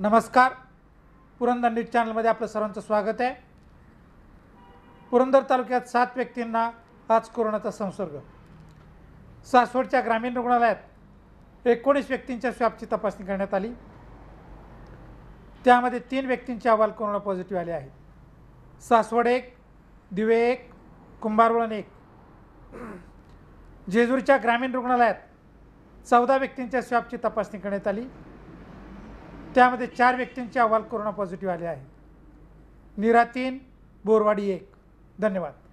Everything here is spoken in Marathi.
नमस्कार पुरंदर न्यूज चॅनलमध्ये आपलं सर्वांचं स्वागत आहे पुरंदर तालुक्यात सात व्यक्तींना आज कोरोनाचा संसर्ग सासवडच्या ग्रामीण रुग्णालयात एकोणीस व्यक्तींच्या स्वॅबची तपासणी करण्यात आली त्यामध्ये तीन व्यक्तींचे अहवाल कोरोना पॉझिटिव्ह आले आहेत सासवड एक दिवे एक कुंभारवळण एक जेजूरच्या ग्रामीण रुग्णालयात चौदा व्यक्तींच्या स्वॅबची तपासणी करण्यात आली त्यामध्ये चार व्यक्तींचे अहवाल कोरोना पॉझिटिव्ह आले आहेत निरा तीन बोरवाडी एक धन्यवाद